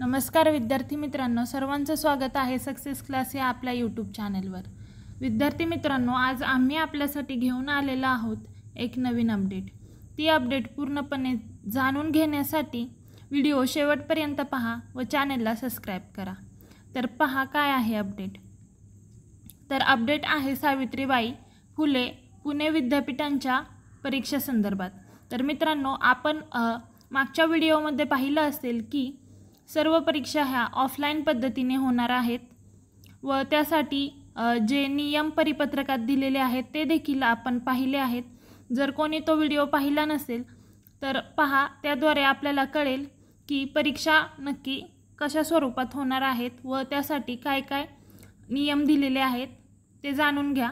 नमस्कार विद्यार्थी मित्रांनो सर्वांचं स्वागत आहे सक्सेस क्लास या आपल्या यूट्यूब चॅनेलवर विद्यार्थी मित्रांनो आज आम्ही आपल्यासाठी घेऊन आलेलो आहोत एक नवीन अपडेट ती अपडेट पूर्णपणे जाणून घेण्यासाठी व्हिडिओ शेवटपर्यंत पहा व चॅनेलला सबस्क्राईब करा तर पहा काय आहे अपडेट तर अपडेट आहे सावित्रीबाई फुले पुणे विद्यापीठांच्या परीक्षेसंदर्भात तर मित्रांनो आपण मागच्या व्हिडिओमध्ये पाहिलं असेल की सर्व परीक्षा ह्या ऑफलाईन पद्धतीने होणार आहेत व त्यासाठी जे नियम परिपत्रकात दिलेले आहेत ते देखील आपण पाहिले आहेत जर कोणी तो व्हिडिओ पाहिला नसेल तर पहा त्याद्वारे आपल्याला कळेल की परीक्षा नक्की कशा स्वरूपात होणार आहेत व त्यासाठी काय काय नियम दिलेले आहेत ते जाणून घ्या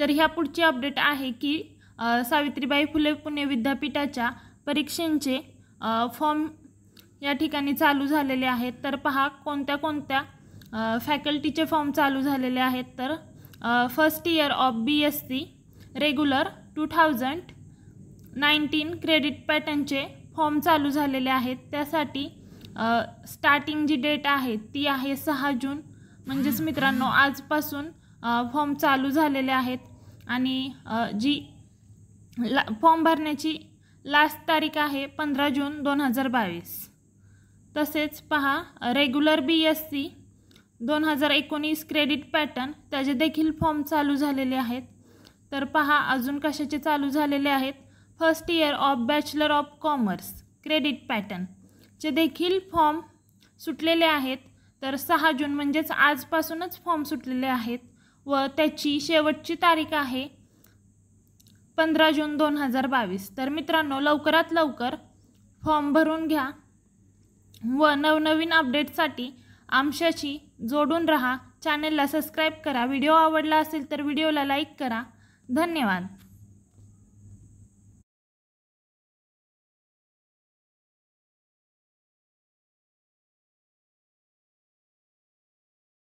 तर ह्या पुढची अपडेट आहे की सावित्रीबाई फुले पुणे विद्यापीठाच्या परीक्षेंचे फॉर्म या ठिकाणी चालू झालेले आहेत तर पहा कोणत्या कोणत्या फॅकल्टीचे फॉर्म चालू झालेले आहेत तर first year of B S C regular two thousand nineteen credit पॅटर्नचे फॉर्म चालू झालेले आहेत त्यासाठी स्टार्टिंग जी डेट आहे ती आहे सहा जून म्हणजेच मित्रांनो आजपासून फॉर्म चालू झालेले आहेत आणि जी ला फॉर्म भरण्याची लास्ट तारीख आहे पंधरा जून दोन हजार बावीस तसेच पहा रेग्युलर बी एस सी दोन हजार एकोणीस क्रेडिट पॅटर्न त्याचे देखील फॉर्म चालू झालेले आहेत तर पहा अजून कशाचे चालू झालेले आहेत first year of bachelor of commerce credit पॅटर्नचे देखील फॉर्म सुटलेले आहेत तर सहा जून म्हणजेच आजपासूनच फॉर्म सुटलेले आहेत व त्याची शेवटची तारीख आहे पंधरा जून दोन हजार बावीस तर मित्रांनो लवकरात लवकर फॉर्म भरून घ्या व नवनवीन अपडेटसाठी आमच्याशी जोडून रहा चॅनेलला सबस्क्राईब करा व्हिडिओ आवडला असेल तर व्हिडिओला लाईक करा धन्यवाद